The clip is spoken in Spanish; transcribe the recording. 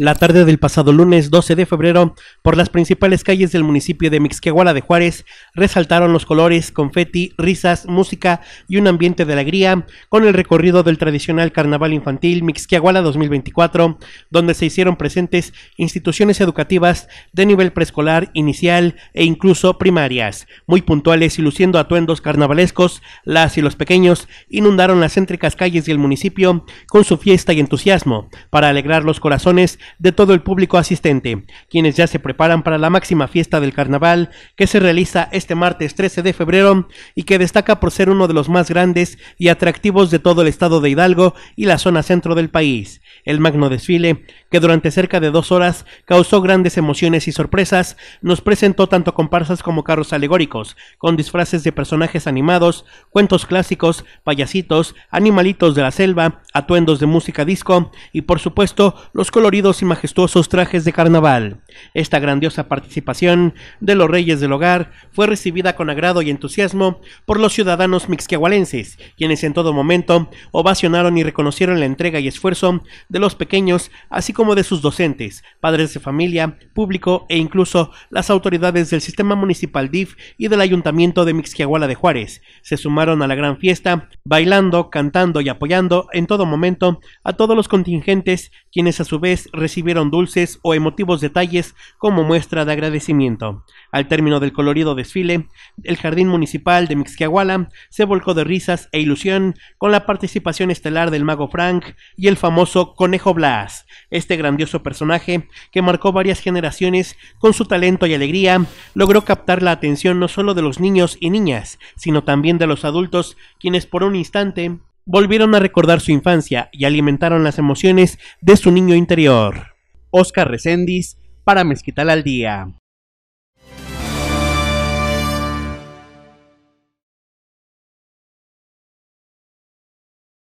la tarde del pasado lunes 12 de febrero por las principales calles del municipio de Mixquiahuala de Juárez resaltaron los colores, confeti, risas, música y un ambiente de alegría con el recorrido del tradicional carnaval infantil Mixquiahuala 2024, donde se hicieron presentes instituciones educativas de nivel preescolar, inicial e incluso primarias. Muy puntuales y luciendo atuendos carnavalescos, las y los pequeños inundaron las céntricas calles del municipio con su fiesta y entusiasmo para alegrar los corazones de todo el público asistente, quienes ya se preparan para la máxima fiesta del carnaval que se realiza este martes 13 de febrero y que destaca por ser uno de los más grandes y atractivos de todo el estado de Hidalgo y la zona centro del país. El magno desfile, que durante cerca de dos horas causó grandes emociones y sorpresas, nos presentó tanto comparsas como carros alegóricos, con disfraces de personajes animados, cuentos clásicos, payasitos, animalitos de la selva, atuendos de música disco y por supuesto los coloridos y majestuosos trajes de carnaval. Esta grandiosa participación de los reyes del hogar fue recibida con agrado y entusiasmo por los ciudadanos mixquiahualenses, quienes en todo momento ovacionaron y reconocieron la entrega y esfuerzo de los pequeños, así como de sus docentes, padres de familia, público e incluso las autoridades del sistema municipal DIF y del ayuntamiento de Mixquiahuala de Juárez. Se sumaron a la gran fiesta, bailando, cantando y apoyando en todo momento a todos los contingentes, quienes a su vez recibieron dulces o emotivos detalles como muestra de agradecimiento. Al término del colorido desfile, el Jardín Municipal de Mixquiahuala se volcó de risas e ilusión con la participación estelar del mago Frank y el famoso Conejo Blas, este grandioso personaje que marcó varias generaciones con su talento y alegría, logró captar la atención no solo de los niños y niñas, sino también de los adultos, quienes por un instante volvieron a recordar su infancia y alimentaron las emociones de su niño interior. Oscar Recendis para Mezquital al Día.